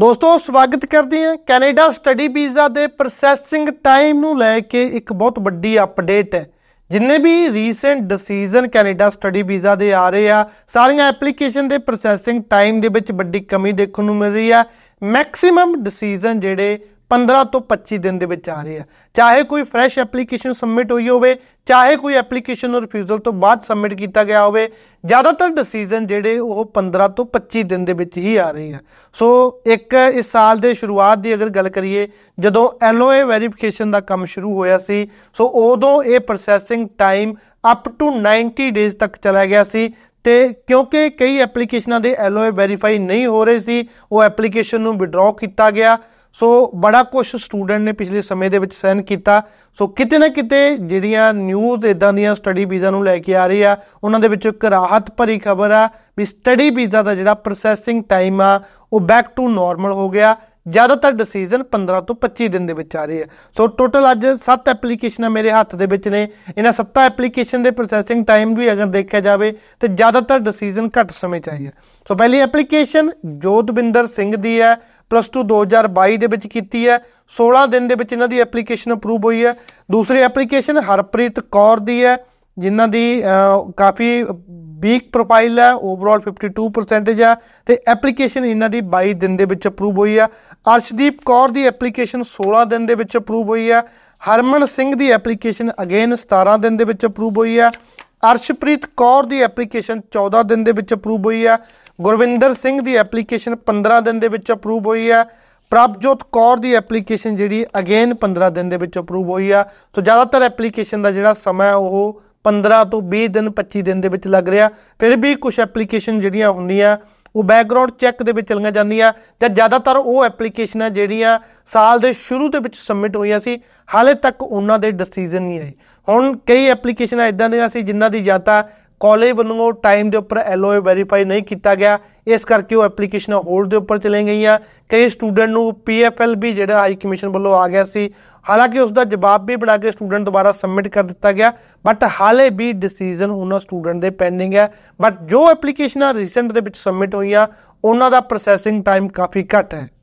ਦੋਸਤੋ ਸਵਾਗਤ ਕਰਦੇ ਹਾਂ ਕੈਨੇਡਾ ਸਟੱਡੀ ਵੀਜ਼ਾ ਦੇ ਪ੍ਰੋਸੈਸਿੰਗ ਟਾਈਮ ਨੂੰ ਲੈ ਕੇ ਇੱਕ ਬਹੁਤ ਵੱਡੀ ਅਪਡੇਟ ਹੈ ਜਿੰਨੇ ਵੀ recent decision Canada study visa ਦੇ ਆ ਰਹੇ ਆ ਸਾਰੀਆਂ ਐਪਲੀਕੇਸ਼ਨ ਦੇ ਪ੍ਰੋਸੈਸਿੰਗ ਟਾਈਮ ਦੇ ਵਿੱਚ ਵੱਡੀ ਕਮੀ ਦੇਖਣ ਨੂੰ ਮਿਲ ਰਹੀ ਆ ਮੈਕਸਿਮਮ ਡਿਸੀਜਨ ਜਿਹੜੇ 15 ਤੋਂ 25 ਦਿਨ ਦੇ ਵਿੱਚ ਆ ਰਹੇ ਆ ਚਾਹੇ ਕੋਈ ਫਰੈਸ਼ ਐਪਲੀਕੇਸ਼ਨ ਸਬਮਿਟ ਹੋਈ ਹੋਵੇ ਚਾਹੇ ਕੋਈ ਐਪਲੀਕੇਸ਼ਨ ਨੂੰ ਰਿਫਿਊਜ਼ਲ ਤੋਂ ਬਾਅਦ ਸਬਮਿਟ ਕੀਤਾ ਗਿਆ ਹੋਵੇ ਜ਼ਿਆਦਾਤਰ ਡਿਸੀਜਨ ਜਿਹੜੇ ਉਹ 15 ਤੋਂ 25 ਦਿਨ ਦੇ ਵਿੱਚ ਹੀ ਆ ਰਹੇ ਆ ਸੋ ਇੱਕ ਇਸ ਸਾਲ ਦੇ ਸ਼ੁਰੂਆਤ ਦੀ ਅਗਰ ਗੱਲ ਕਰੀਏ ਜਦੋਂ ਐਲਓਏ ਵੈਰੀਫਿਕੇਸ਼ਨ ਦਾ ਕੰਮ ਸ਼ੁਰੂ ਹੋਇਆ ਸੀ ਸੋ ਉਦੋਂ ਇਹ processing time up to 90 days ਤੱਕ ਚਲਾ ਗਿਆ ਸੀ ਤੇ ਕਿਉਂਕਿ ਕਈ ਐਪਲੀਕੇਸ਼ਨਾਂ ਦੇ ਐਲਓਏ ਵੈਰੀਫਾਈ ਨਹੀਂ ਹੋ ਰਹੇ ਸੀ ਉਹ ਐਪਲੀਕੇਸ਼ਨ ਨੂੰ ਵਿਡਰਾਅ ਕੀਤਾ ਗਿਆ ਸੋ ਬੜਾ ਕੁਝ ਸਟੂਡੈਂਟ ਨੇ ਪਿਛਲੇ ਸਮੇਂ ਦੇ ਵਿੱਚ ਸਹਿਨ ਕੀਤਾ ਸੋ ਕਿਤੇ ਨਾ ਕਿਤੇ ਜਿਹੜੀਆਂ ਨਿਊਜ਼ ਇਦਾਂ ਦੀਆਂ ਸਟੱਡੀ ਵੀਜ਼ਾ ਨੂੰ ਲੈ ਕੇ ਆ ਰਹੀ ਆ ਉਹਨਾਂ ਦੇ ਵਿੱਚ ਇੱਕ ਰਾਹਤ ਭਰੀ ਖਬਰ ਆ ਵੀ ਸਟੱਡੀ ਵੀਜ਼ਾ ਦਾ ਜਿਹੜਾ ਪ੍ਰੋਸੈਸਿੰਗ ਟਾਈਮ ਆ ਉਹ ਬੈਕ ਟੂ ਨਾਰਮਲ ਹੋ ਗਿਆ ਜ਼ਿਆਦਾਤਰ ਡਿਸੀਜਨ 15 ਤੋਂ 25 ਦਿਨ ਦੇ ਵਿੱਚ ਆ ਰਹੇ ਆ ਸੋ ਟੋਟਲ ਅੱਜ 7 ਐਪਲੀਕੇਸ਼ਨਾਂ ਮੇਰੇ ਹੱਥ ਦੇ ਵਿੱਚ ਨੇ ਇਹਨਾਂ 7 ਐਪਲੀਕੇਸ਼ਨ ਦੇ ਪ੍ਰੋਸੈਸਿੰਗ ਟਾਈਮ ਵੀ ਅਗਰ ਦੇਖਿਆ ਜਾਵੇ ਤੇ ਜ਼ਿਆਦਾਤਰ ਡਿਸੀਜਨ ਘੱਟ ਸਮੇਂ ਚ ਆਈ ਆ ਸੋ ਪਹਿਲੀ ਐਪਲੀਕੇਸ਼ਨ ਜੋਤਬਿੰਦਰ ਸਿੰਘ ਦੀ ਆ ਪਲੱਸ 2 2022 ਦੇ ਵਿੱਚ ਕੀਤੀ ਹੈ 16 ਦਿਨ ਦੇ ਵਿੱਚ ਇਹਨਾਂ ਦੀ ਐਪਲੀਕੇਸ਼ਨ ਅਪਰੂਵ ਹੋਈ ਹੈ ਦੂਸਰੀ ਐਪਲੀਕੇਸ਼ਨ ਹਰਪ੍ਰੀਤ ਕੌਰ ਦੀ ਹੈ ਜਿਨ੍ਹਾਂ ਦੀ ਕਾਫੀ ਵੀਕ ਪ੍ਰੋਫਾਈਲ ਹੈ ਓਵਰਆਲ 52% ਹੈ ਤੇ ਐਪਲੀਕੇਸ਼ਨ ਇਹਨਾਂ ਦੀ 22 ਦਿਨ ਦੇ ਵਿੱਚ ਅਪਰੂਵ ਹੋਈ ਹੈ ਅਰਸ਼ਦੀਪ ਕੌਰ ਦੀ ਐਪਲੀਕੇਸ਼ਨ 16 ਦਿਨ ਦੇ ਵਿੱਚ ਅਪਰੂਵ ਹੋਈ ਹੈ ਹਰਮਨ ਸਿੰਘ ਦੀ ਐਪਲੀਕੇਸ਼ਨ ਅਗੇਨ 17 ਦਿਨ ਦੇ ਵਿੱਚ ਅਪਰੂਵ ਹੋਈ ਹੈ ਅਰਸ਼ਪ੍ਰੀਤ ਕੌਰ ਦੀ ਐਪਲੀਕੇਸ਼ਨ 14 ਦਿਨ ਦੇ ਵਿੱਚ ਅਪਰੂਵ ਹੋਈ ਹੈ ਗੁਰਵਿੰਦਰ ਸਿੰਘ ਦੀ ਐਪਲੀਕੇਸ਼ਨ 15 ਦਿਨ ਦੇ ਵਿੱਚ ਅਪਰੂਵ ਹੋਈ ਹੈ ਪ੍ਰਭਜੋਤ ਕੌਰ ਦੀ ਐਪਲੀਕੇਸ਼ਨ ਜਿਹੜੀ ਅਗੇਨ 15 ਦਿਨ ਦੇ ਵਿੱਚ ਅਪਰੂਵ ਹੋਈ ਆ ਸੋ ਜ਼ਿਆਦਾਤਰ ਐਪਲੀਕੇਸ਼ਨ ਦਾ ਜਿਹੜਾ ਸਮਾਂ ਉਹ 15 ਤੋਂ 20 ਦਿਨ 25 ਦਿਨ ਦੇ ਵਿੱਚ ਲੱਗ ਰਿਹਾ ਫਿਰ ਵੀ ਕੁਝ ਐਪਲੀਕੇਸ਼ਨ ਜਿਹੜੀਆਂ ਹੁੰਦੀਆਂ ਉਹ ਬੈਕਗ੍ਰਾਉਂਡ ਚੈੱਕ ਦੇ ਵਿੱਚ ਚਲੀਆਂ ਜਾਂਦੀਆਂ ਜਾਂ ਜ਼ਿਆਦਾਤਰ ਉਹ ਐਪਲੀਕੇਸ਼ਨਾਂ ਜਿਹੜੀਆਂ ਸਾਲ ਦੇ ਸ਼ੁਰੂ ਦੇ ਵਿੱਚ ਸਬਮਿਟ ਹੋਈਆਂ ਸੀ ਹਾਲੇ ਤੱਕ ਉਹਨਾਂ ਦੇ ਡਿਸੀਜਨ ਨਹੀਂ ਆਏ ਹੁਣ ਕਈ ਐਪਲੀਕੇਸ਼ਨਾਂ ਇਦਾਂ ਦੀਆਂ ਸੀ ਜਿਨ੍ਹਾਂ ਦੀ ਜਾਂ ਤਾਂ ਕਾਲਜ ਵੱਲੋਂ ਟਾਈਮ ਦੇ ਉੱਪਰ ਐਲਓਏ ਵੈਰੀਫਾਈ ਨਹੀਂ ਕੀਤਾ ਗਿਆ ਇਸ ਕਰਕੇ ਉਹ ਐਪਲੀਕੇਸ਼ਨ ਹੋਲਡ ਦੇ ਉੱਪਰ ਚਲੇ ਗਈਆਂ ਕਈ ਸਟੂਡੈਂਟ ਨੂੰ ਪੀਐਫਐਲ ਵੀ ਜਿਹੜਾ ਹਾਈ ਕਮਿਸ਼ਨ ਵੱਲੋਂ ਆ ਗਿਆ ਸੀ ਹਾਲਾਂਕਿ ਉਸ ਦਾ ਜਵਾਬ ਵੀ ਬਣਾ ਕੇ ਸਟੂਡੈਂਟ ਦੁਬਾਰਾ ਸਬਮਿਟ ਕਰ ਦਿੱਤਾ ਗਿਆ ਬਟ ਹਾਲੇ ਵੀ ਡਿਸੀਜਨ ਉਹਨਾਂ ਸਟੂਡੈਂਟ ਦੇ ਪੈਂਡਿੰਗ ਹੈ ਬਟ ਜੋ ਐਪਲੀਕੇਸ਼ਨਾਂ ਰੀਸੈਂਟ ਦੇ ਵਿੱਚ ਸਬਮਿਟ ਹੋਈਆਂ ਉਹਨਾਂ ਦਾ ਪ੍ਰੋਸੈਸਿੰਗ ਟਾਈਮ ਕਾਫੀ ਘੱਟ ਹੈ